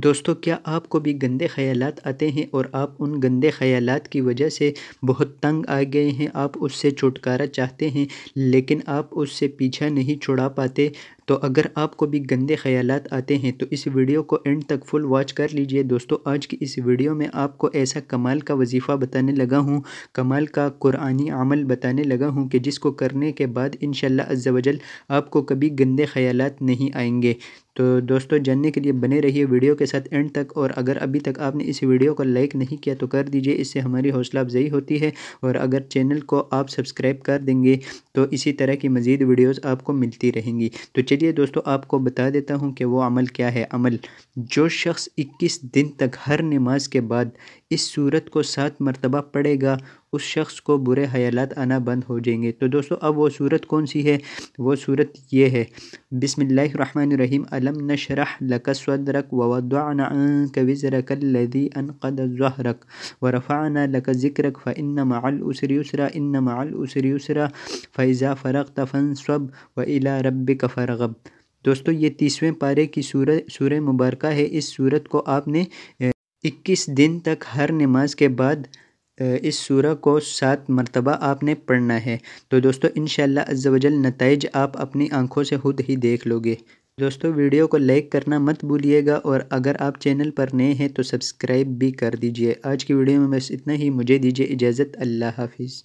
दोस्तों क्या आपको भी गंदे ख्याल आते हैं और आप उन गंदे ख्याल की वजह से बहुत तंग आ गए हैं आप उससे छुटकारा चाहते हैं लेकिन आप उससे पीछा नहीं छुड़ा पाते तो अगर आपको भी गंदे ख्याल आते हैं तो इस वीडियो को एंड तक फुल वॉच कर लीजिए दोस्तों आज की इस वीडियो में आपको ऐसा कमाल का वजीफ़ा बताने लगा हूँ कमाल का कुरानी अमल बताने लगा हूँ कि जिसको करने के बाद इन शजल आपको कभी गंदे ख्याल नहीं आएंगे तो दोस्तों जानने के लिए बने रहिए वीडियो के साथ एंड तक और अगर अभी तक आपने इस वीडियो को लाइक नहीं किया तो कर दीजिए इससे हमारी हौसला अफजाई होती है और अगर चैनल को आप सब्सक्राइब कर देंगे तो इसी तरह की मज़ीद वीडियोज़ आपको मिलती रहेंगी तो चलिए दोस्तों आपको बता देता हूँ कि वो अमल क्या है अमल जो शख्स 21 दिन तक हर नमाज के बाद इस सूरत को सात मरतबा पढ़ेगा उस शख्स को बुरे ख्याल आना बंद हो जाएंगे तो दोस्तों अब वो सूरत कौन सी है वो सूरत ये है बिसमीम अलम नशरह लकसरक वदी व वरफ़ाना लक ज़िक्रक फ़िन मालसरी इन मालसरी फ़ैज़ा फ़रक तफ़न सब व इला रब फ़रगब दोस्तों ये तीसवें पारे की सूरत सूर मुबारक है इस सूरत को आपने इक्कीस दिन तक हर नमाज के बाद इस सूरह को सात मरतबा आपने पढ़ना है तो दोस्तों इन शजल नतज आप अपनी आंखों से खुद ही देख लोगे दोस्तों वीडियो को लाइक करना मत भूलिएगा और अगर आप चैनल पर नए हैं तो सब्सक्राइब भी कर दीजिए आज की वीडियो में बस इतना ही मुझे दीजिए इजाज़त अल्लाह हाफिज़